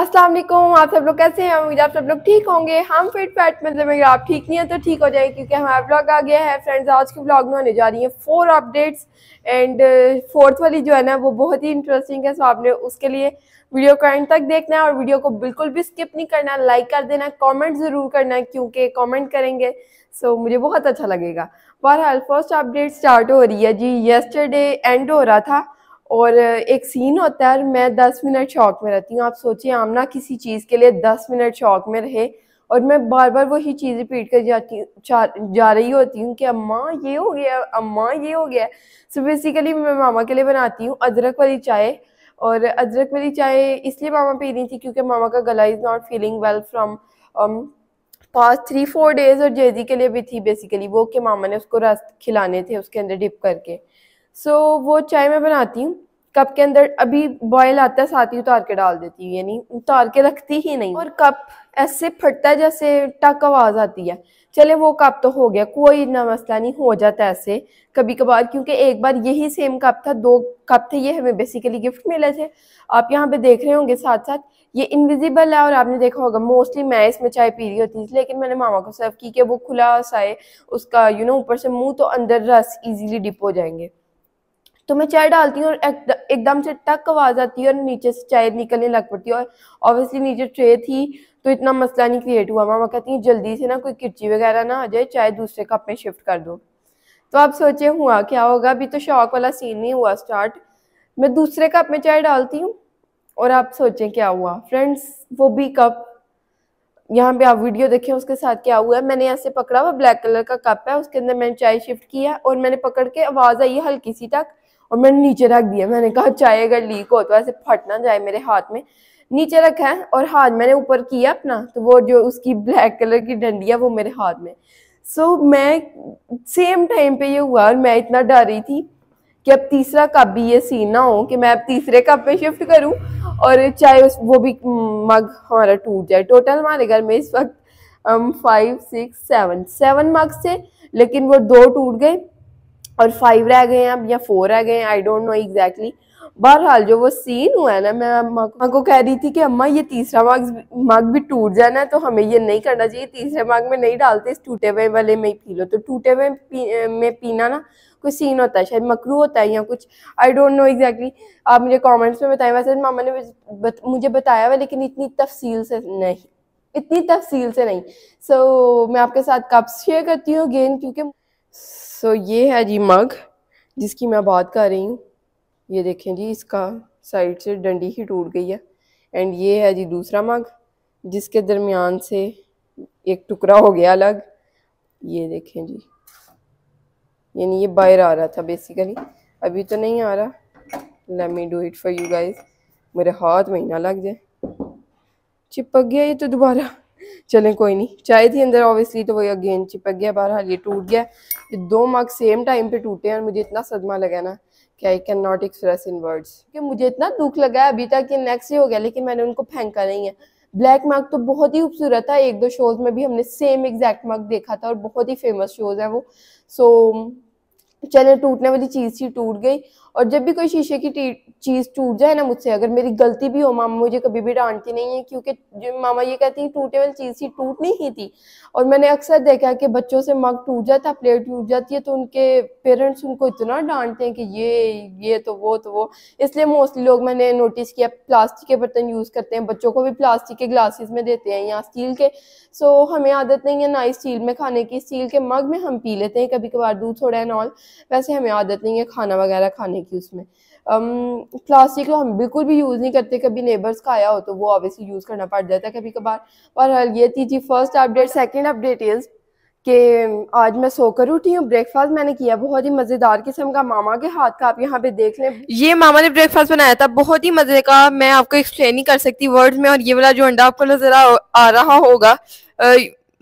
अस्सलाम वालेकुम आप सब लोग कैसे हैं उम्मीद आप सब लोग ठीक होंगे हम फिट फैट मतलब अगर आप ठीक नहीं है तो ठीक हो जाए क्योंकि हमारा ब्लॉग आ गया है फ्रेंड्स आज के ब्लॉग में होने जा रही है फोर अपडेट्स एंड फोर्थ वाली जो है ना वो बहुत ही इंटरेस्टिंग है सो आपने उसके लिए वीडियो को एंड तक देखना है और वीडियो को बिल्कुल भी स्किप नहीं करना लाइक कर देना कॉमेंट ज़रूर करना क्योंकि कॉमेंट करेंगे सो मुझे बहुत अच्छा लगेगा बहरहाल फर्स्ट अपडेट स्टार्ट हो रही है जी येस्टरडे एंड हो रहा था और एक सीन होता है और मैं दस मिनट शौक में रहती हूँ आप सोचिए आमना किसी चीज़ के लिए दस मिनट शौक में रहे और मैं बार बार वही चीज़ रिपीट कर जाती जा रही होती हूँ कि अम्मा ये हो गया अम्मा ये हो गया सो बेसिकली मैं मामा के लिए बनाती हूँ अदरक वाली चाय और अदरक वाली चाय इसलिए मामा पी रही थी क्योंकि मामा का गला is not feeling well from past three four days और जेजी के लिए भी थी बेसिकली वो कि मामा ने उसको रस खिलाने थे उसके अंदर डिप करके सो so, वो चाय मैं बनाती हूँ कप के अंदर अभी बॉयल आता है साथ ही उतार के डाल देती हूँ यानी उतार के रखती ही नहीं और कप ऐसे फटता है जैसे टक आवाज़ आती है चले वो कप तो हो गया कोई इतना मसला नहीं हो जाता ऐसे कभी कभार क्योंकि एक बार यही सेम कप था दो कप थे ये हमें बेसिकली गिफ्ट मिले थे आप यहाँ पे देख रहे होंगे साथ साथ ये इनविजिबल है और आपने देखा होगा मोस्टली मैं इसमें चाय पी रही होती थी लेकिन मैंने मामा को सर्व की कि वो खुला सा है उसका यू नो ऊपर से मुंह तो अंदर रस इजीली डिप हो जाएंगे तो मैं चाय डालती हूँ और एकदम से टक आवाज़ आती है और नीचे से चाय निकलने लग पड़ती है और ऑब्वियसली नीचे ट्रे थी तो इतना मसला नहीं क्रिएट हुआ मामा कहती हैं जल्दी से ना कोई किर्ची वगैरह ना आ जाए चाय दूसरे कप में शिफ्ट कर दो तो आप सोचे हुआ क्या होगा अभी तो शौक वाला सीन नहीं हुआ स्टार्ट मैं दूसरे कप में चाय डालती हूँ और आप सोचें क्या हुआ फ्रेंड्स वो भी कप यहाँ पे आप वीडियो देखें उसके साथ क्या हुआ है मैंने ऐसे पकड़ा हुआ ब्लैक कलर का कप है उसके अंदर मैंने चाय शिफ्ट किया और मैंने पकड़ के आवाज़ आई है हल्की सी तक और मैंने नीचे रख दिया मैंने कहा चाय अगर लीक हो तो ऐसे फट ना जाए मेरे हाथ में नीचे रखा है और हाथ मैंने ऊपर किया अपना तो वो जो उसकी ब्लैक कलर की डंडी है वो मेरे हाथ में सो so, मैं सेम टाइम पे ये हुआ और मैं इतना डर रही थी कि अब तीसरा कप भी ये सीन ना हो कि मैं अब तीसरे कप पे शिफ्ट करूं और चाहे उस वो भी मग हम्म, हमारा टूट जाए टोटल हमारे घर में इस वक्त five six seven seven mug थे लेकिन वो दो टूट गए और फाइव रह गए हैं अब या फोर रह गए हैं आई डोंट नो एग्जैक्टली बहरहाल जो वो सीन हुआ है ना मैं अम्मा को, को कह रही थी कि अम्मा ये तीसरा मार्ग मार्क भी टूट जाना है तो हमें ये नहीं करना चाहिए तीसरे मार्क में नहीं डालते इस टूटे हुए वाले में ही पी लो तो टूटे हुए पी, में पीना ना कोई सीन होता है शायद मकरू होता है या कुछ आई डोंट नो एग्जैक्टली आप मुझे कॉमेंट्स में बताएं वैसे मामा ने बत, मुझे बताया हुआ लेकिन इतनी तफसील से नहीं इतनी तफसील से नहीं सो so, मैं आपके साथ कप्स शेयर करती हूँ गेंद क्योंकि सो so, ये है जी मग जिसकी मैं बात कर रही हूँ ये देखें जी इसका साइड से डंडी ही टूट गई है एंड ये है जी दूसरा मग जिसके दरमियान से एक टुकड़ा हो गया अलग ये देखें जी यानी ये बाहर आ रहा था बेसिकली अभी तो नहीं आ रहा let me do it for you guys मेरे हाथ महीना लग जाए चिपक गया ये तो दोबारा चलें कोई नहीं चाय थी अंदर ऑब्वियसली तो वही अगेन चिपक गया बहरहाल ये टूट गया ये दो मग सेम टाइम पे टूटे हैं और मुझे इतना सदमा लगा ना कि I can not express in words कि मुझे इतना दुख लगा अभी तक ये नेक्स्ट ही हो गया लेकिन मैंने उनको फेंका नहीं है ब्लैक मार्क तो बहुत ही खूबसूरत था एक दो शोज में भी हमने सेम एग्जैक्ट मार्क देखा था और बहुत ही फेमस शोज है वो सो so, तो चले टूटने वाली चीज़ ही टूट गई और जब भी कोई शीशे की चीज़ टूट जाए ना मुझसे अगर मेरी गलती भी हो मामा मुझे कभी भी डांटती नहीं है क्योंकि मामा ये कहती हैं टूटने वाली चीज़ ही नहीं ही थी और मैंने अक्सर देखा कि बच्चों से मग टूट जाता प्लेट टूट जाती है तो उनके पेरेंट्स उनको इतना डांटते हैं कि ये ये तो वो तो वो इसलिए मोस्टली लोग मैंने नोटिस किया प्लास्टिक के बर्तन यूज़ करते हैं बच्चों को भी प्लास्टिक के ग्लासेस में देते हैं या स्टील के सो हमें आदत नहीं है ना स्टील में खाने की स्टील के मग में हम पी लेते हैं कभी कभार दूध थोड़ा एनऑल वैसे हमें आदत नहीं है खाना वगैरह खाने की उसमें प्लास्टिक को तो हम बिल्कुल भी यूज़ नहीं करते कभी नेबर्स का आया हो तो वो ऑब्वियसली यूज़ करना पड़ जाता है कभी कभार और ये थी जी first update second update is कि आज मैं सोकर उठी हूँ ब्रेकफास्ट मैंने किया बहुत ही मज़ेदार किस्म का मामा के हाथ का आप यहाँ पे देख लें ये मामा ने ब्रेकफास्ट बनाया था बहुत ही मज़े का मैं आपको एक्सप्लेन नहीं कर सकती वर्ड्स में और ये वाला जो अंडा आपको नज़र आ रहा होगा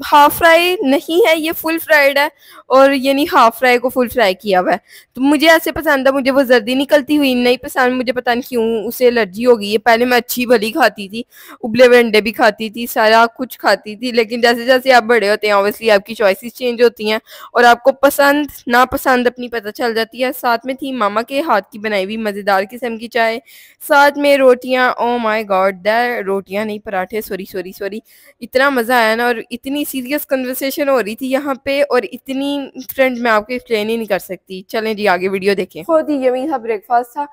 हाफ फ्राई नहीं है ये फुल फ्राइड है और यानी हाफ फ्राई को फुल फ्राई किया हुआ है तो मुझे ऐसे पसंद है मुझे वो जर्दी निकलती हुई नहीं पसंद मुझे पता नहीं क्यों उसे एलर्जी हो गई है पहले मैं अच्छी भली खाती थी उबले हुए अंडे भी खाती थी सारा कुछ खाती थी लेकिन जैसे जैसे आप बड़े होते हैं ऑब्वियसली आपकी चॉइसिस चेंज होती हैं और आपको पसंद नापसंद अपनी पता चल जाती है साथ में थी मामा के हाथ की बनाई हुई मज़ेदार किस्म की चाय साथ में रोटियाँ oh oh my god the रोटियाँ नहीं पराठे सॉरी सॉरी सॉरी इतना मज़ा आया ना और इतनी इतनी सीरियस कन्वर्सेशन हो रही थी यहाँ पे और इतनी फ्रेंड मैं आपको एक्सप्लेन ही नहीं कर सकती चलें जी आगे वीडियो देखें बहुत ही यमी था ब्रेकफास्ट था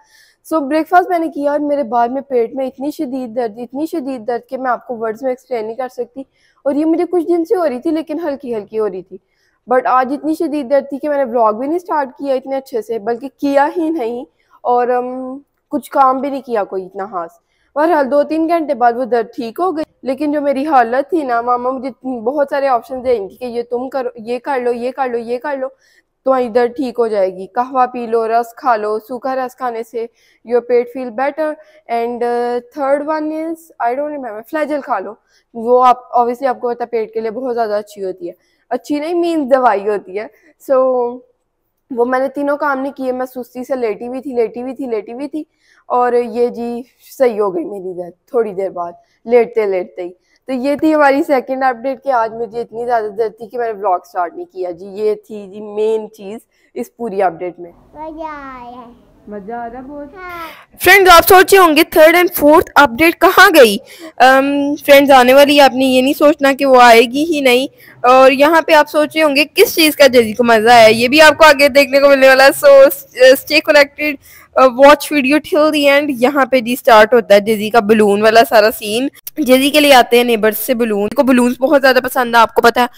सो so, ब्रेकफास्ट मैंने किया और मेरे बाद में पेट में इतनी शदीद दर्द इतनी शदीद दर्द कि मैं आपको वर्ड्स में एक्सप्लेन नहीं कर सकती और ये मुझे कुछ दिन से हो रही थी लेकिन हल्की हल्की हो रही थी बट आज इतनी शदीद दर्द थी कि मैंने ब्लॉग भी नहीं स्टार्ट किया इतने अच्छे से बल्कि किया ही नहीं और um, कुछ काम भी नहीं किया कोई इतना खास बहरहाल दो तीन घंटे बाद वो दर्द ठीक हो गई लेकिन जो मेरी हालत थी ना मामा मुझे बहुत सारे ऑप्शन देंगी कि ये तुम करो ये कर लो ये कर लो ये कर लो तो इधर ठीक हो जाएगी कहवा पी लो रस खा लो सूखा रस खाने से योर पेट feel better and third one is I don't remember फ्लैजल खा लो वो आप ऑब्वियसली आपको पता पेट के लिए बहुत ज़्यादा अच्छी होती है अच्छी नहीं मीन दवाई होती है सो so, वो मैंने तीनों काम नहीं किए मैं सुस्ती से लेटी हुई थी लेटी हुई थी लेटी हुई थी और ये जी सही हो गई मेरी दर्द थोड़ी देर बाद लेटते लेटते ही तो ये थी हमारी सेकंड अपडेट कि आज मुझे इतनी ज़्यादा दर्द थी कि मैंने ब्लॉग स्टार्ट नहीं किया जी ये थी जी मेन चीज़ इस पूरी अपडेट में मजा आया फ्रेंड्स आप सोचे होंगे थर्ड एंड फोर्थ अपडेट कहाँ गई फ्रेंड्स um, आने वाली है आपने ये नहीं सोचना कि वो आएगी ही नहीं और यहाँ पे आप सोचे होंगे किस चीज़ का जजी को मज़ा आया ये भी आपको आगे देखने को मिलने वाला so stay connected watch video till the end यहाँ पे जी स्टार्ट होता है जजी का बलून वाला सारा सीन जेजी के लिए आते हैं नेबर्स से बलून को बलून बहुत ज़्यादा पसंद है आपको पता है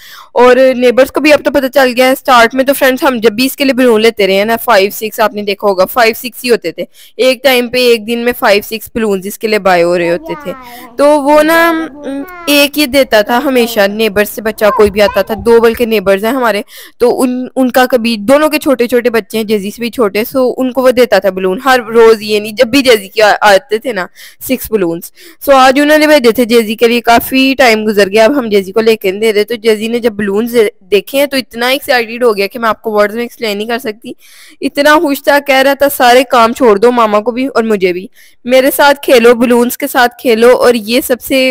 और नेबर्स को भी अब तो पता चल गया है स्टार्ट में तो फ्रेंड्स हम जब भी इसके लिए बलून लेते रहे हैं ना फाइव सिक्स आपने देखा होगा फाइव सिक्स ही होते थे एक टाइम पे एक दिन में फाइव सिक्स बलून इसके लिए बाय हो रहे होते थे तो वो ना एक ही देता था हमेशा नेबर्स से बच्चा कोई भी आता था दो बल्कि नेबर्स हैं हमारे तो उन उनका कभी दोनों के छोटे छोटे बच्चे हैं जेजी से भी छोटे सो उनको वो देता था बलून हर रोज़ ये नहीं जब भी जेजी के आते थे ना सिक्स बलून्स सो आज उन्होंने दे थे जेजी के लिए काफ़ी टाइम गुजर गया अब हम जेजी को लेके दे रहे तो जेजी ने जब बलून देखे हैं तो इतना एक्साइटेड हो गया कि मैं आपको वर्ड्स में एक्सप्लेन नहीं कर सकती इतना खुश था कह रहा था सारे काम छोड़ दो मामा को भी और मुझे भी मेरे साथ खेलो बलून्स के साथ खेलो और ये सबसे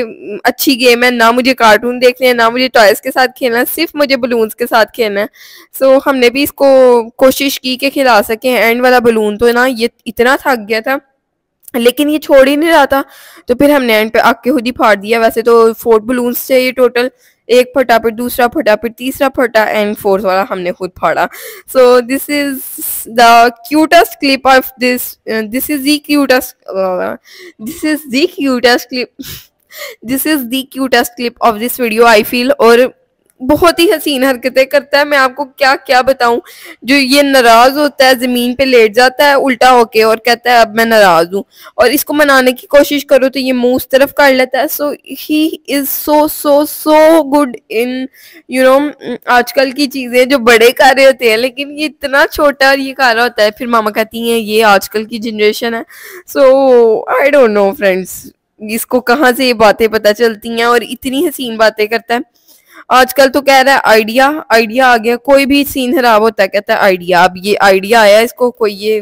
अच्छी गेम है ना मुझे कार्टून देखने हैं ना मुझे टॉयस के साथ खेलना है सिर्फ मुझे बलून्स के साथ खेलना है सो हमने भी इसको कोशिश की कि खिला सके एंड वाला बलून तो ना ये इतना थक गया था लेकिन ये छोड़ ही नहीं रहा था तो फिर हमने एंड पे आके खुद ही फाड़ दिया वैसे तो फोर बलून्स थे ये टोटल एक फटा फिर दूसरा फटा फिर तीसरा फटा एंड फोर्थ वाला हमने खुद फाड़ा so this is the cutest clip of this this is the cutest this is the cutest clip this is the cutest clip of this video I feel और बहुत ही हसीन हरकतें करता है मैं आपको क्या क्या बताऊं जो ये नाराज होता है जमीन पे लेट जाता है उल्टा होके और कहता है अब मैं नाराज हूँ और इसको मनाने की कोशिश करो तो ये मुंह उस तरफ काट लेता है so he is so so so good in you know आजकल की चीजें जो बड़े कर रहे होते हैं लेकिन ये इतना छोटा और ये कर रहा होता है फिर मामा कहती है ये आजकल की जनरेशन है so I don't know friends इसको कहाँ से ये बातें पता चलती हैं और इतनी हसीन बातें करता है आजकल तो कह रहा है आइडिया आइडिया आ गया कोई भी सीन खराब होता है कहता है आइडिया अब ये आइडिया आया इसको कोई ये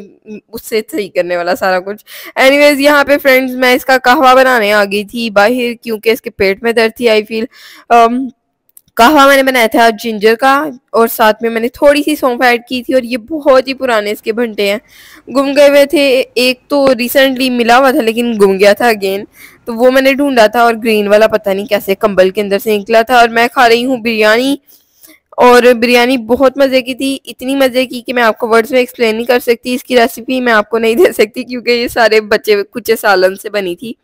उससे सही करने वाला सारा कुछ एनीवेज यहाँ पे फ्रेंड्स मैं इसका कहवा बनाने आ गई थी बाहर क्योंकि इसके पेट में दर्द थी आई फील um, कहवा मैंने बनाया था जिंजर का और साथ में मैंने थोड़ी सी सौंफ ऐड की थी और ये बहुत ही पुराने इसके भंटे हैं गुम गए हुए थे एक तो रिसेंटली मिला हुआ था लेकिन गुम गया था अगेन तो वो मैंने ढूंढा था और ग्रीन वाला पता नहीं कैसे कंबल के अंदर से निकला था और मैं खा रही हूँ बिरयानी और बिरयानी बहुत मज़े की थी इतनी मज़े की कि मैं आपको वर्ड्स में एक्सप्लेन नहीं कर सकती इसकी रेसिपी मैं आपको नहीं दे सकती क्योंकि ये सारे बच्चे कुछ सालन से बनी थी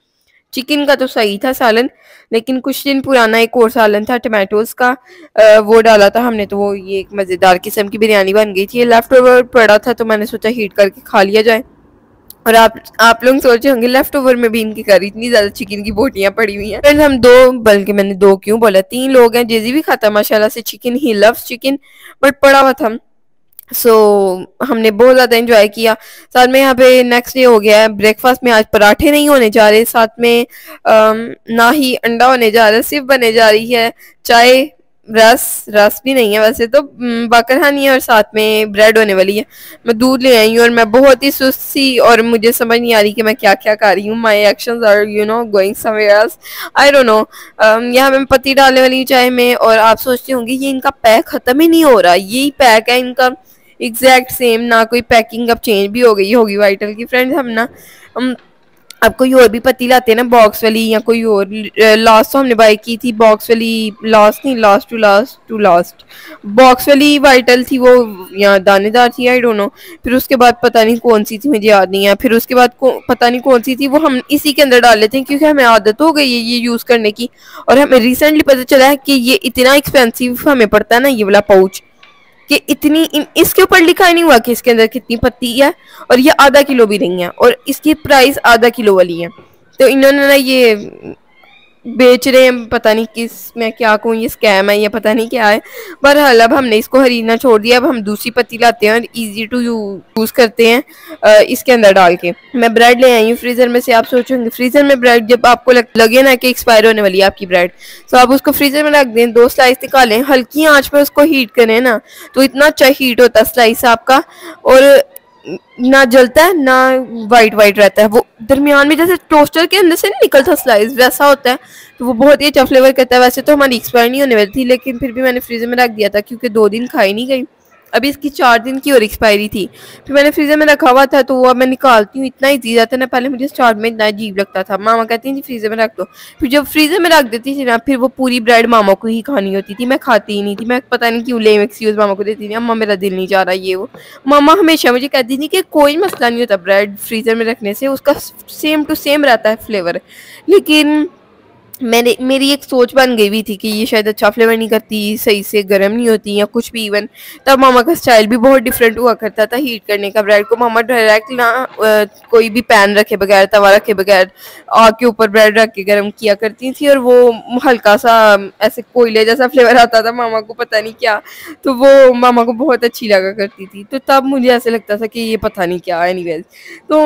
चिकन का तो सही था सालन लेकिन कुछ दिन पुराना एक और सालन था टमाटोज का आ, वो डाला था हमने तो वो ये एक मज़ेदार किस्म की बिरयानी बन गई थी ये लेफ्ट ओवर पड़ा था तो मैंने सोचा हीट करके खा लिया जाए और आप आप लोग सोचे होंगे लेफ्ट ओवर में भी इनकी करी इतनी ज्यादा चिकन की बोटियां पड़ी हुई हैं फिर हम दो बल्कि मैंने दो क्यों बोला तीन लोग हैं जेजी भी खाता माशाल्लाह से chicken he loves chicken but पड़ा हुआ था सो so, हमने बहुत ज़्यादा इंजॉय किया साथ में यहाँ पे नेक्स्ट डे हो गया है ब्रेकफास्ट में आज पराठे नहीं होने जा रहे साथ में आ, ना ही अंडा होने जा रहा है सिर्फ बने जा रही है चाय रस रस भी नहीं है वैसे तो बाकरहानी है और साथ में ब्रेड होने वाली है मैं दूध ले आई हूँ और मैं बहुत ही सुस्त सी और मुझे समझ नहीं आ रही कि मैं क्या क्या कर रही हूँ my actions are you know going somewhere I don't know यहाँ मैं पत्ती डालने वाली हूँ चाय में और आप सोचते होंगे ये इनका पैक ख़त्म ही नहीं हो रहा यही पैक है इनका एग्जैक्ट सेम ना कोई पैकिंग अब चेंज भी हो गई होगी वाइटल की फ्रेंड हम ना हम अब कोई और भी पत्ती लाते हैं ना बॉक्स वाली या कोई और लास्ट तो हमने बाई की थी बॉक्स वाली लास्ट नहीं last to last to last box वाली वाइटल थी वो या दानेदार थी आई डोंट नो फिर उसके बाद पता नहीं कौन सी थी मुझे याद नहीं है फिर उसके बाद पता नहीं कौन सी थी वो हम इसी के अंदर डाल लेते हैं क्योंकि हमें आदत हो गई है ये यूज़ करने की और हमें रिसेंटली पता चला है कि ये इतना एक्सपेंसिव हमें पड़ता है ना ये वाला पाउच कि इतनी इन, इसके ऊपर लिखा ही नहीं हुआ कि इसके अंदर कितनी पत्ती है और ये आधा किलो भी नहीं है और इसकी प्राइस आधा किलो वाली है तो इन्होंने ना ये बेच रहे हैं पता नहीं किस मैं क्या कहूँ ये स्कैम है या पता नहीं क्या है हल अब हमने इसको खरीदना छोड़ दिया अब हम दूसरी पत्ती लाते हैं और इजी टू यूज़ करते हैं इसके अंदर डाल के मैं ब्रेड ले आई हूँ फ्रीज़र में से आप सोचेंगे फ्रीज़र में ब्रेड जब आपको लगे ना कि एक्सपायर होने वाली है आपकी ब्रेड तो आप उसको फ्रीज़र में रख दें दो स्लाइस निकालें हल्की आँच पर उसको हीट करें ना तो इतना अच्छा हीट होता स्लाइस आपका और ना जलता है ना वाइट वाइट रहता है वो दरमियान में जैसे टोस्टर के अंदर से नहीं निकलता स्लाइस वैसा होता है तो वो बहुत ही अच्छा फ्लेवर करता है वैसे तो हमारी एक्सपायर नहीं होने वाली थी लेकिन फिर भी मैंने फ्रीजर में रख दिया था क्योंकि दो दिन खाई नहीं गई अभी इसकी चार दिन की और एक्सपायरी थी फिर मैंने फ्रीज़र में रखा हुआ था तो वो अब मैं निकालती हूँ इतना ईजी जाता ना पहले मुझे स्टार्ट में इतना अजीब लगता था मामा कहती थी जी फ्रीज़र में रख दो फिर जब फ्रीज़र में रख देती थी ना फिर वो पूरी ब्रेड मामा को ही खानी होती थी मैं खाती ही नहीं थी मैं पता नहीं क्यों लेम एक्सक्यूज़ मामा को देती थी अम्मा मेरा दिल नहीं जा रहा ये वो मामा हमेशा मुझे कहती थी कि कोई मसला नहीं होता ब्रेड फ्रीज़र में रखने से उसका सेम टू सेम रहता है फ्लेवर लेकिन मेरे मेरी एक सोच बन गई हुई थी कि ये शायद अच्छा फ्लेवर नहीं करती सही से गर्म नहीं होती या कुछ भी इवन तब मामा का स्टाइल भी बहुत डिफरेंट हुआ करता था हीट करने का ब्रेड को मामा डायरेक्ट ना आ, कोई भी पैन रखे बगैर तवा रखे बगैर आग के ऊपर ब्रेड रख के गर्म किया करती थी और वो हल्का सा ऐसे कोयले जैसा फ्लेवर आता था मामा को पता नहीं क्या तो वो मामा को बहुत अच्छी लगा करती थी तो तब मुझे ऐसे लगता था कि ये पता नहीं क्या एनी तो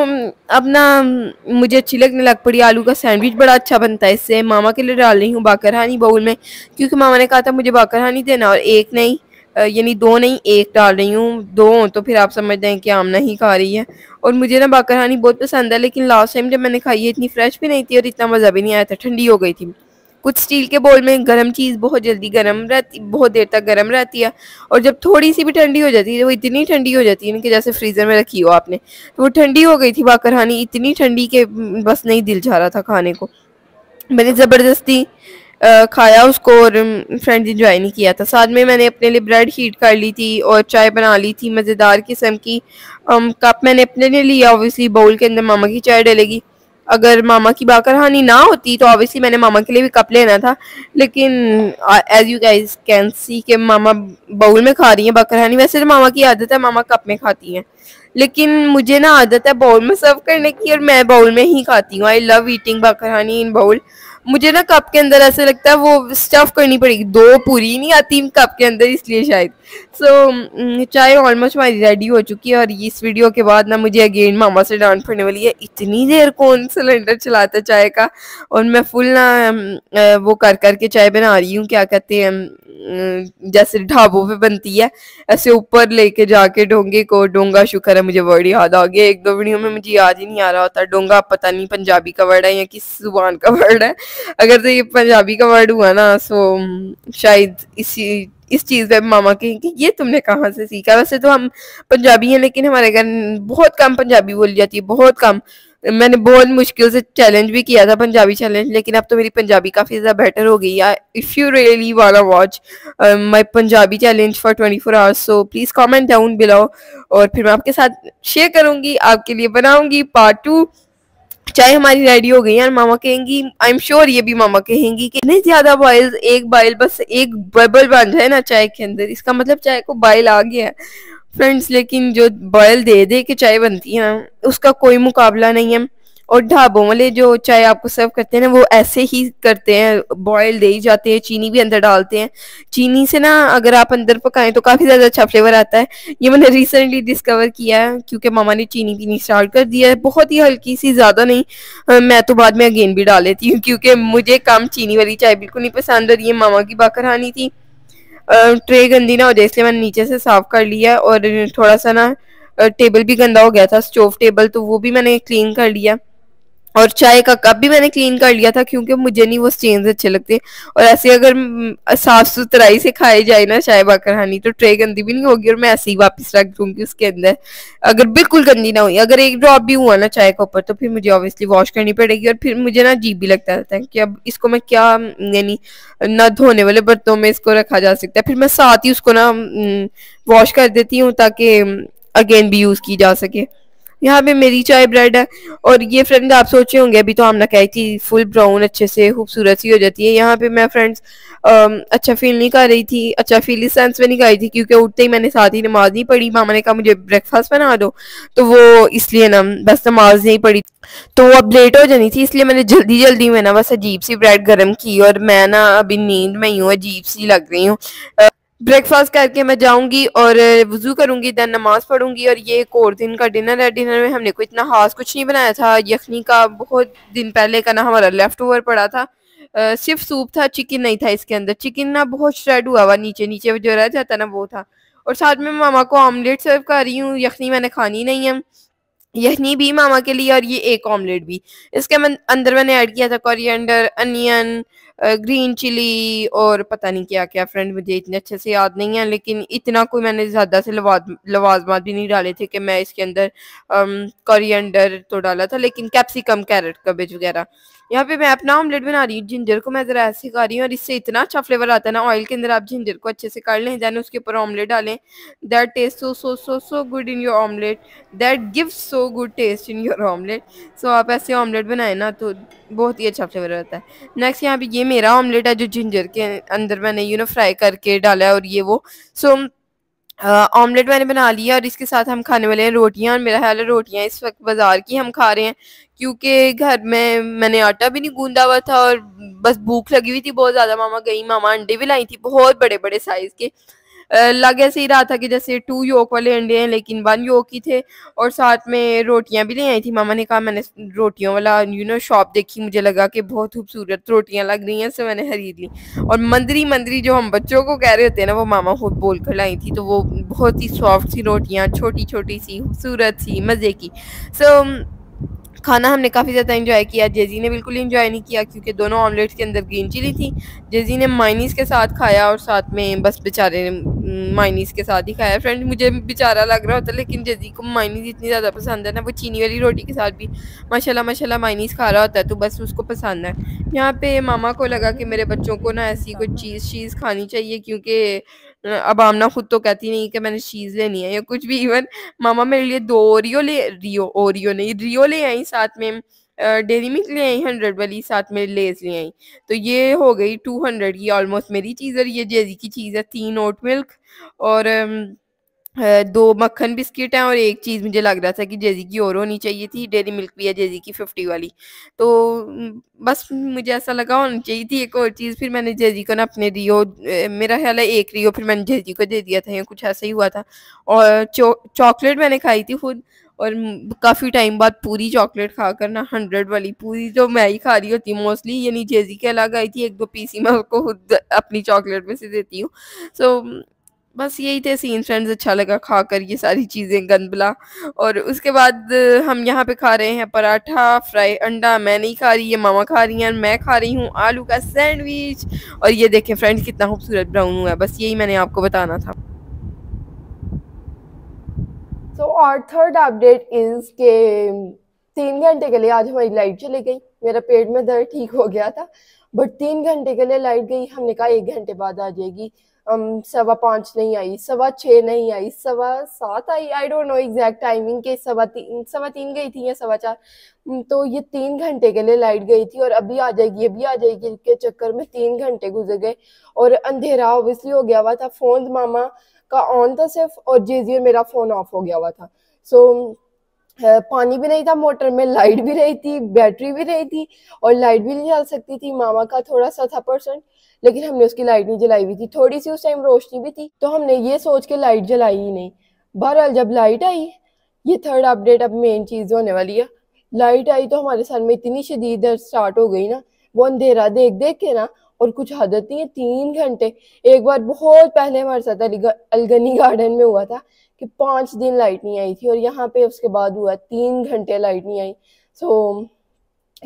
अब ना मुझे अच्छी लगने लग पड़ी आलू का सैंडविच बड़ा अच्छा बनता है इससे मामा के लिए डाल रही हूँ बाकर हानी बाउल में क्योंकि मामा ने कहा था मुझे बाकर हानी देना और एक नहीं यानी दो नहीं एक डाल रही हूँ दो तो फिर आप समझ जाए कि आमना ही खा रही है और मुझे ना बाकर हानी बहुत पसंद है लेकिन लास्ट टाइम जब मैंने खाई है इतनी फ्रेश भी नहीं थी और इतना मज़ा भी नहीं आया था ठंडी हो गई थी कुछ स्टील के बोल में गर्म चीज़ बहुत जल्दी गर्म रहती बहुत देर तक गर्म रहती है और जब थोड़ी सी भी ठंडी हो जाती है वो इतनी ठंडी हो जाती है इनके जैसे फ्रीज़र में रखी हो आपने तो वो ठंडी हो गई थी बाकर हानी इतनी ठंडी के बस नहीं दिल जा रहा था खाने को मैंने ज़बरदस्ती खाया उसको और फ्रेंड्स इंजॉय नहीं किया था साथ में मैंने अपने लिए ब्रेड हीट कर ली थी और चाय बना ली थी मज़ेदार किस्म की कप मैंने अपने लिए लिया ऑब्वियसली बाउल के अंदर मामा की चाय डलेगी अगर मामा की बाकरहानी ना होती तो ऑब्वियसली मैंने मामा के लिए भी कप लेना था लेकिन as you guys can see के मामा बाउल में खा रही हैं बाकरहानी वैसे तो मामा की आदत है मामा कप में खाती हैं लेकिन मुझे ना आदत है बाउल में सर्व करने की और मैं बाउल में ही खाती हूँ I love eating bakarkhani in bowl मुझे ना कप के अंदर ऐसे लगता है वो स्टफ करनी पड़ेगी दो पूरी नहीं आती कप के अंदर इसलिए शायद सो mm, चाय ऑलमोस्ट हमारी रेडी हो चुकी है और इस वीडियो के बाद ना मुझे अगेन मामा से डांट पड़ने वाली है इतनी देर कौन सिलेंडर चलाता चाय का और मैं फुल ना mm, वो कर कर के चाय बना रही हूँ क्या कहते हैं mm, जैसे ढाबों पे बनती है ऐसे ऊपर लेके जाके डोंगे को डोंगा शुक्र है मुझे वर्ड याद आ गया एक दो वीडियो में मुझे याद ही नहीं आ रहा होता डोंगा पता नहीं पंजाबी का वर्ड है या किस जुबान का वर्ड है अगर तो ये पंजाबी का वर्ड हुआ ना सो शायद इसी इस चीज़ पे मामा कहें कि ये तुमने कहाँ से सीखा वैसे तो हम पंजाबी हैं लेकिन हमारे घर बहुत कम पंजाबी बोली जाती है बहुत कम मैंने बहुत मुश्किल से चैलेंज भी किया था पंजाबी चैलेंज लेकिन अब तो मेरी पंजाबी काफ़ी ज़्यादा बेटर हो गई है इफ़ यू रियली वाला watch my Punjabi challenge for twenty four hours so please comment down below और फिर मैं आपके साथ शेयर करूंगी आपके लिए बनाऊंगी पार्ट टू चाय हमारी रेडी हो गई है मामा कहेंगी आई एम श्योर ये भी मामा कहेंगी कि इतने ज्यादा बॉयल एक बॉयल बस एक बबल बन जाए ना चाय के अंदर इसका मतलब चाय को बॉयल आ गया है फ्रेंड्स लेकिन जो बॉयल दे दे के चाय बनती है ना उसका कोई मुकाबला नहीं है और ढाबों वाले जो चाय आपको सर्व करते हैं ना वो ऐसे ही करते हैं बॉयल दे ही जाते हैं चीनी भी अंदर डालते हैं चीनी से ना अगर आप अंदर पकाएं तो काफ़ी ज़्यादा अच्छा फ्लेवर आता है ये मैंने रिसेंटली डिस्कवर किया है क्योंकि मामा ने चीनी पीनी स्टार्ट कर दिया है बहुत ही हल्की सी ज़्यादा नहीं मैं तो बाद में अगेन भी डाल लेती हूँ क्योंकि मुझे कम चीनी वाली चाय बिल्कुल नहीं पसंद और ये मामा की बाकरहानी थी ट्रे गंदी ना हो जाए इसलिए मैंने नीचे से साफ़ कर लिया और थोड़ा सा ना टेबल भी गंदा हो गया था स्टोव टेबल तो वो भी मैंने क्लीन कर लिया और चाय का कप भी मैंने क्लीन कर लिया था क्योंकि मुझे नहीं वो स्टेन अच्छे लगते और ऐसे अगर साफ सुथराई से खाई जाए ना चाय बाकरहानी तो ट्रे गंदी भी नहीं होगी और मैं ऐसे ही वापस रख दूंगी उसके अंदर अगर बिल्कुल गंदी ना हुई अगर एक ड्रॉप भी हुआ ना चाय के ऊपर तो फिर मुझे ऑब्वियसली वॉश करनी पड़ेगी और फिर मुझे ना जीप भी लगता रहता है कि अब इसको मैं क्या यानी ना धोने वाले बर्तनों में इसको रखा जा सकता है फिर मैं साथ ही उसको ना वॉश कर देती हूँ ताकि अगेन भी यूज़ की जा सके यहाँ पे मेरी चाय ब्रेड है और ये फ्रेंड आप सोचे होंगे अभी तो आमना कही थी फुल ब्राउन अच्छे से खूबसूरत सी हो जाती है यहाँ पे मैं फ्रेंड्स अच्छा फील नहीं कर रही थी अच्छा फील इस सेंस में नहीं कर रही थी क्योंकि उठते ही मैंने साथ ही नमाज नहीं पढ़ी मामा ने कहा मुझे ब्रेकफास्ट बना दो तो वो इसलिए ना बस नमाज नहीं पढ़ी तो वो अब लेट हो जानी थी इसलिए मैंने जल्दी जल्दी में ना बस अजीब सी ब्रेड गर्म की और मैं ना अभी नींद में ही हूँ अजीब सी लग रही हूँ ब्रेकफास्ट करके मैं जाऊंगी और वज़ू करूंगी दैन नमाज पढ़ूंगी और ये एक और दिन का डिनर है डिनर में हमने कोई इतना खास कुछ नहीं बनाया था यखनी का बहुत दिन पहले का ना हमारा लेफ्ट ओवर पड़ा था आ, सिर्फ सूप था चिकन नहीं था इसके अंदर चिकन ना बहुत श्रेड हुआ हुआ नीचे नीचे जो रह जाता ना वो था और साथ में मामा को ऑमलेट सर्व कर रही हूँ यखनी मैंने खानी नहीं है यखनी भी मामा के लिए और ये एक ऑमलेट भी इसके अंदर मैंने ऐड किया था कोरिएंडर अनियन ग्रीन चिली और पता नहीं क्या क्या फ्रेंड मुझे इतने अच्छे से याद नहीं है लेकिन इतना कोई मैंने ज़्यादा से लवाजमात भी नहीं डाले थे कि मैं इसके अंदर करियंडर तो डाला था लेकिन कैप्सिकम कैरेट कबेज वगैरह यहाँ पे मैं अपना ऑमलेट बना रही हूँ जिंजर को मैं ज़रा ऐसे खा रही हूँ और इससे इतना अच्छा फ्लेवर आता है ना ऑयल के अंदर आप जिंजर को अच्छे से काट लें देन उसके ऊपर ऑमलेट डालें that taste so so so so good in your omelette that give so good taste in your omelette so आप ऐसे ऑमलेट बनाए ना तो बहुत ही अच्छा फ्लेवर रहता है नेक्स्ट यहाँ पे ये मेरा ऑमलेट है जो जिंजर के अंदर मैंने यू नो फ्राई करके डाला है और ये वो सो ऑमलेट मैंने बना लिया और इसके साथ हम खाने वाले हैं रोटियां और मेरा ख्याल है रोटियां इस वक्त बाज़ार की हम खा रहे हैं क्योंकि घर में मैंने आटा भी नहीं गूंदा हुआ था और बस भूख लगी हुई थी बहुत ज़्यादा मामा गई मामा अंडे भी लाई थी बहुत बड़े बड़े साइज़ के लग ऐसे ही रहा था कि जैसे टू योक वाले अंडे हैं लेकिन वन योक ही थे और साथ में रोटियां भी ले आई थी मामा ने कहा मैंने रोटियों वाला यू नो शॉप देखी मुझे लगा कि बहुत खूबसूरत रोटियां लग रही हैं सो मैंने खरीद ली और मंदरी मंदरी जो हम बच्चों को कह रहे होते हैं ना वो मामा खुद बोल कर लाई थी तो वो बहुत ही सॉफ्ट सी रोटियाँ छोटी छोटी सी खूबसूरत सी मज़े की सो so, खाना हमने काफ़ी ज़्यादा इन्जॉय किया जेजी ने बिल्कुल इंजॉय नहीं किया क्योंकि दोनों ऑमलेट्स के अंदर ग्रीन चिली थी जेजी ने माइनीस के साथ खाया और साथ में बस बेचारे ने माइनीस के साथ ही खाया फ्रेंड मुझे बेचारा लग रहा होता लेकिन जेजी को माइनीस इतनी ज़्यादा पसंद है ना वो चीनी वाली रोटी के साथ भी माशाला माशाल्लाह माइनीस खा रहा होता है तो बस उसको पसंद है यहाँ पे मामा को लगा कि मेरे बच्चों को ना ऐसी कोई चीज़ चीज़ खानी चाहिए क्योंकि अब आमना खुद तो कहती नहीं कि मैंने चीज़ लेनी है या कुछ भी इवन मामा मेरे लिए दो ओरियो ले रियो ओरियो नहीं रियो ले आई साथ में डेरी मिल्क ले आई हंड्रेड वाली साथ में लेस ले आई तो ये हो गई टू हंड्रेड की ऑलमोस्ट मेरी चीज़ और ये जेजी की चीज़ है तीन ओट मिल्क और दो मक्खन बिस्किट हैं और एक चीज़ मुझे लग रहा था कि जेजी की और होनी चाहिए थी डेरी मिल्क भी है जेजी की फिफ्टी वाली तो बस मुझे ऐसा लगा होनी चाहिए थी एक और चीज़ फिर मैंने जेजी को ना अपने रियो मेरा ख्याल है एक रियो फिर मैंने जेजी को दे दिया था या कुछ ऐसा ही हुआ था और चॉकलेट मैंने खाई थी खुद और काफ़ी टाइम बाद पूरी चॉकलेट खा कर ना हंड्रेड वाली पूरी जो मैं ही खा रही होती हूँ मोस्टली यानी जेजी के अलग आई थी एक दो पीसी मैं उसको खुद अपनी चॉकलेट में से देती हूँ सो so, बस यही थे सीन फ्रेंड्स अच्छा लगा खाकर ये सारी चीज़ें गंदबला और उसके बाद हम यहाँ पे खा रहे हैं पराठा फ्राई अंडा मैं नहीं खा रही ये मामा खा रही हैं मैं खा रही हूँ आलू का सैंडविच और ये देखें फ्रेंड्स कितना खूबसूरत ब्राउन हुआ है बस यही मैंने आपको बताना था सो और थर्ड अपडेट इज के तीन घंटे के लिए आज हमारी लाइट चली गई मेरा पेट में दर्द ठीक हो गया था बट तीन घंटे के लिए लाइट गई हमने कहा एक घंटे बाद आ जाएगी Um, सवा पाँच नहीं आई सवा छः नहीं आई सवा सात I I don't know exact timing के सवा तीन सवा तीन गई थी या सवा चार तो ये तीन घंटे के लिए लाइट गई थी और अभी आ जाएगी अभी आ जाएगी के चक्कर में तीन घंटे गुजर गए और अंधेरा ओबियसली हो गया हुआ था फ़ोन मामा का ऑन था सिर्फ और जे मेरा फ़ोन ऑफ हो गया हुआ था सो so, पानी भी नहीं था मोटर में लाइट भी रही थी बैटरी भी रही थी और लाइट भी नहीं जल सकती थी मामा का थोड़ा सा था परसेंट लेकिन हमने उसकी लाइट नहीं जलाई हुई थी थोड़ी सी उस टाइम रोशनी भी थी तो हमने ये सोच के लाइट जलाई ही नहीं बहरहाल जब लाइट आई ये थर्ड अपडेट अब मेन चीज़ होने वाली है लाइट आई तो हमारे सर में इतनी शदीद दर्द स्टार्ट हो गई ना वो अंधेरा देख देख के ना और कुछ नहीं है तीन घंटे एक बार बहुत पहले हमारे साथ अलगनी गार्डन में हुआ था कि पाँच दिन लाइट नहीं आई थी और यहाँ पे उसके बाद हुआ तीन घंटे लाइट नहीं आई so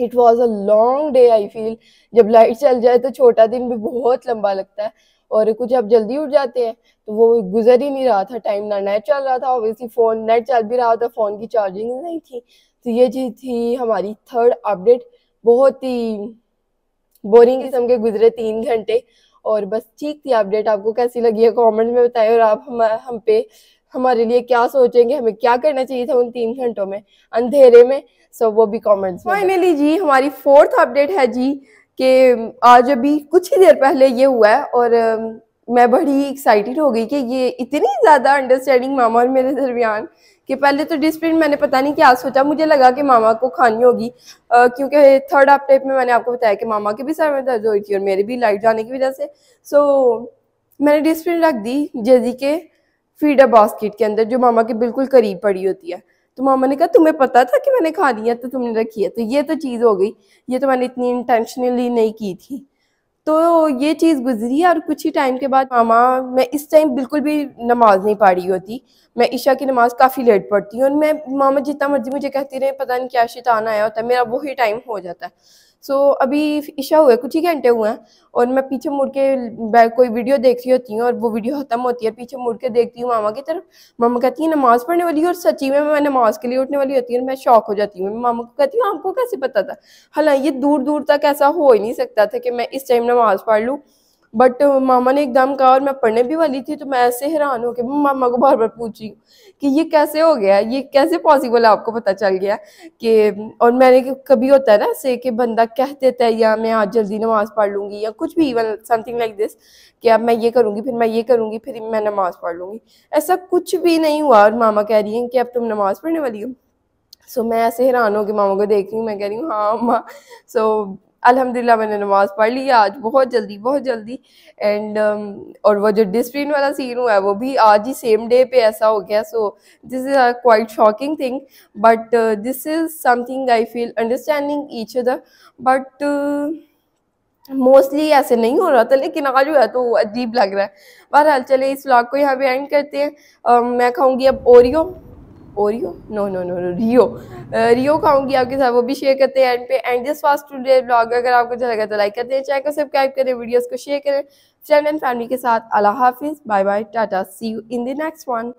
it was a long day I feel जब लाइट चल जाए तो छोटा दिन भी बहुत लंबा लगता है और कुछ अब जल्दी उठ जाते हैं तो वो गुजर ही नहीं रहा था टाइम ना नेट चल रहा था ऑब्वियसली फ़ोन नेट चल भी रहा था फ़ोन की चार्जिंग नहीं थी तो ये चीज़ थी हमारी थर्ड अपडेट बहुत ही बोरिंग किस्म के गुजरे तीन घंटे और बस ठीक थी अपडेट आपको कैसी लगी है कमेंट में बताएं और आप हम हम पे हमारे लिए क्या सोचेंगे हमें क्या करना चाहिए था उन तीन घंटों में अंधेरे में सो वो भी कमेंट्स फाइनली हाँ, जी हमारी फोर्थ अपडेट है जी कि आज अभी कुछ ही देर पहले ये हुआ है और मैं बड़ी एक्साइटेड हो गई कि ये इतनी ज़्यादा अंडरस्टैंडिंग मामा और मेरे दरमियान कि पहले तो डिसप्लिन मैंने पता नहीं क्या सोचा मुझे लगा कि मामा को खानी होगी क्योंकि थर्ड अपडेट में मैंने आपको बताया कि मामा के भी सर में दर्द हो रही थी और मेरे भी लाइट जाने की वजह से सो so, मैंने डिसप्लिन रख दी जेजी के फीडर बास्केट के अंदर जो मामा के बिल्कुल करीब पड़ी होती है तो मामा ने कहा तुम्हें पता था कि मैंने खा है तो तुमने रखी है तो ये तो चीज़ हो गई ये तो मैंने इतनी इंटेंशनली नहीं की थी तो ये चीज़ गुजरी है और कुछ ही टाइम के बाद मामा मैं इस टाइम बिल्कुल भी नमाज नहीं रही होती मैं ईशा की नमाज काफ़ी लेट पढ़ती हूँ और मैं मामा जितना मर्जी मुझे कहती रहे पता नहीं क्या आना आया होता है मेरा वही टाइम हो जाता है सो so, अभी ईशा हुआ कुछ ही घंटे हुए हैं और मैं पीछे मुड़ के कोई वीडियो देख रही होती हूँ और वो वीडियो ख़त्म होती है पीछे मुड़ के देखती हूँ मामा की तरफ मामा कहती है नमाज़ पढ़ने वाली और सची में मैं नमाज़ के लिए उठने वाली होती हूँ मैं शौक हो जाती हूँ मामा को कहती हूँ आपको कैसे पता था हालांकि ये दूर दूर तक ऐसा हो ही नहीं सकता था कि मैं इस टाइम नमाज़ पढ़ लूँ बट uh, मामा ने एकदम कहा और मैं पढ़ने भी वाली थी तो मैं ऐसे हैरान हो मामा को बार बार पूछी कि ये कैसे हो गया ये कैसे पॉसिबल आपको पता चल गया कि और मैंने कभी होता है ना से कि बंदा कह देता है या मैं आज जल्दी नमाज पढ़ लूँगी या कुछ भी इवन समथिंग लाइक दिस कि अब मैं ये करूँगी फिर मैं ये करूँगी फिर मैं नमाज़ पढ़ लूँगी ऐसा कुछ भी नहीं हुआ और मामा कह रही हैं कि अब तुम नमाज़ पढ़ने वाली हो सो so, मैं ऐसे हैरान हो कि मामा को देख रही हूँ मैं कह रही हूँ हाँ माँ सो so, अल्हम्दुलिल्लाह मैंने नमाज़ पढ़ ली आज बहुत जल्दी बहुत जल्दी एंड um, और वो जो डिसिप्लिन वाला सीन हुआ है वो भी आज ही सेम डे पे ऐसा हो गया so this is a quite shocking thing but this is something I feel understanding each other but mostly ऐसे नहीं हो रहा था लेकिन आज हुआ तो अजीब लग रहा है बहरहाल चले इस व्लॉग को यहाँ पे एंड करते हैं uh, मैं खाऊंगी अब Oreo Oreo no no no रियो रियो खाऊंगी आपके साथ वो भी शेयर करते हैं एंड पे and this was today blog अगर आपको अच्छा लगा तो लाइक करते हैं चैनल को सब्सक्राइब करें वीडियोस को शेयर करें फ्रेंड एंड फैमिली के साथ अल्लाह हाफिज़ bye bye tata see you in the next one